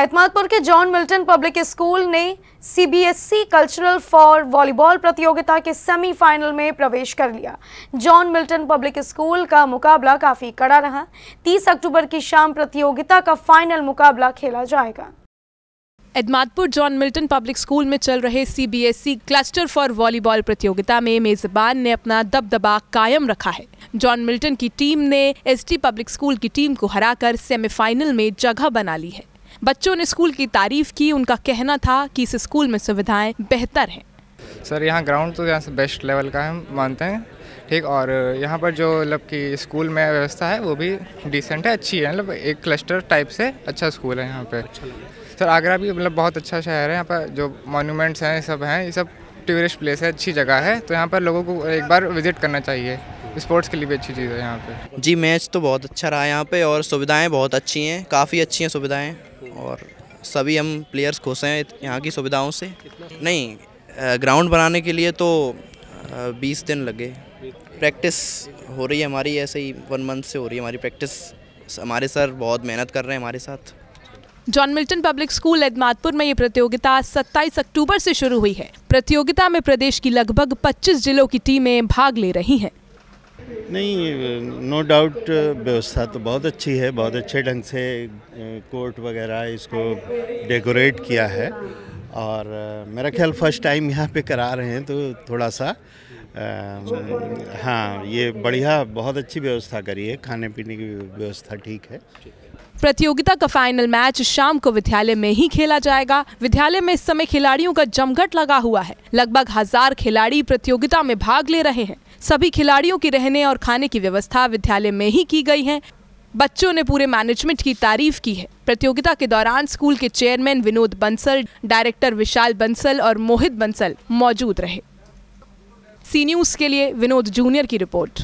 एतमादपुर के John Milton public school ने CBSE cultural for volleyball प्रतियोगिता के सेमीफाइनल में प्रवेश कर लिया जॉन मिल्टन पब्लिक स्कूल का मुकाबला काफ़ी कड़ा रहा 30 अक्टूबर की शाम प्रतियोगिता का फाइनल मुकाबला खेला जाएगा Etmadpur John Milton public school में चल रहे सीबीएसई क्लस्टर फॉर वॉलीबॉल प्रतियोगिता में मेजबान ने अपना दबदबा कायम रखा है जॉन मिल्टन की टीम ने एसटी पब्लिक स्कूल की टीम को हराकर सेमीफाइनल में जगह बना ली है बच्चों ने स्कूल की तारीफ की उनका कहना था कि इस स्कूल में सुविधाएँ बेहतर हैं सर यहाँ ग्राउंड तो यहाँ से बेस्ट लेवल का है मानते हैं ठीक और यहाँ पर जो मतलब कि स्कूल में व्यवस्था है वो भी डिसेंट है अच्छी है मतलब एक क्लस्टर टाइप से अच्छा स्कूल है यहाँ पर अच्छा सर आगरा भी मतलब बहुत अच्छा शहर है यहाँ पर जो मोनूमेंट्स हैं सब हैं ये सब टूरिस्ट प्लेस है अच्छी जगह है तो यहाँ पर लोगों को एक बार विजिट करना चाहिए स्पोर्ट्स के लिए भी अच्छी चीज़ है यहाँ पे जी मैच तो बहुत अच्छा रहा यहाँ पे और सुविधाएं बहुत अच्छी हैं काफ़ी अच्छी हैं सुविधाएं और सभी हम प्लेयर्स खुश हैं यहाँ की सुविधाओं से नहीं ग्राउंड बनाने के लिए तो बीस दिन लगे प्रैक्टिस हो रही है हमारी ऐसे ही वन मंथ से हो रही है हमारी प्रैक्टिस हमारे सर बहुत मेहनत कर रहे हैं हमारे साथ John Milton public school Etmadpur में ये प्रतियोगिता 27 अक्टूबर से शुरू हुई है प्रतियोगिता में प्रदेश की लगभग 25 जिलों की टीमें भाग ले रही हैं नहीं नो डाउट व्यवस्था तो बहुत अच्छी है बहुत अच्छे ढंग से कोर्ट वगैरह इसको डेकोरेट किया है और मेरा ख्याल फर्स्ट टाइम यहाँ पे करा रहे हैं तो थोड़ा सा आ, हाँ ये बढ़िया बहुत अच्छी व्यवस्था करी है खाने पीने की व्यवस्था ठीक है प्रतियोगिता का फाइनल मैच शाम को विद्यालय में ही खेला जाएगा विद्यालय में इस समय खिलाड़ियों का जमघट लगा हुआ है लगभग हजार खिलाड़ी प्रतियोगिता में भाग ले रहे हैं सभी खिलाड़ियों की रहने और खाने की व्यवस्था विद्यालय में ही की गई है बच्चों ने पूरे मैनेजमेंट की तारीफ की है प्रतियोगिता के दौरान स्कूल के चेयरमैन विनोद बंसल डायरेक्टर विशाल बंसल और मोहित बंसल मौजूद रहे सी न्यूज के लिए विनोद जूनियर की रिपोर्ट